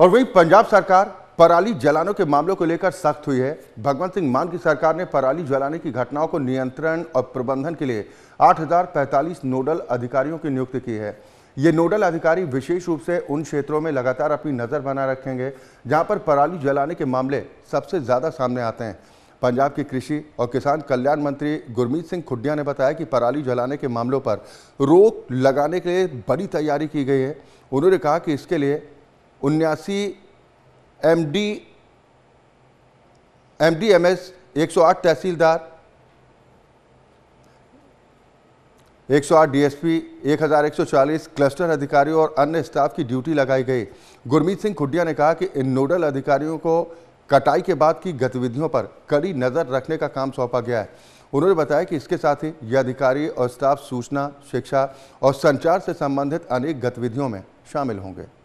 और वही पंजाब सरकार पराली जलाने के मामलों को लेकर सख्त हुई है भगवंत सिंह मान की सरकार ने पराली जलाने की घटनाओं को नियंत्रण और प्रबंधन के लिए 8,045 नोडल अधिकारियों की नियुक्ति की है ये नोडल अधिकारी विशेष रूप से उन क्षेत्रों में लगातार अपनी नज़र बनाए रखेंगे जहां पर पराली जलाने के मामले सबसे ज़्यादा सामने आते हैं पंजाब के कृषि और किसान कल्याण मंत्री गुरमीत सिंह खुडिया ने बताया कि पराली जलाने के मामलों पर रोक लगाने के लिए बड़ी तैयारी की गई है उन्होंने कहा कि इसके लिए उन्यासी M D M D M S एक सौ आठ तहसीलदार एक सौ आठ डी एस पी एक हज़ार एक सौ चालीस क्लस्टर अधिकारियों और अन्य स्टाफ की ड्यूटी लगाई गई गुरमीत सिंह खुडिया ने कहा कि इन नोडल अधिकारियों को कटाई के बाद की गतिविधियों पर कड़ी नज़र रखने का काम सौंपा गया है उन्होंने बताया कि इसके साथ ही ये अधिकारी और स्टाफ सूचना शिक्षा और संचार से संबंधित अनेक गतिविधियों में शामिल होंगे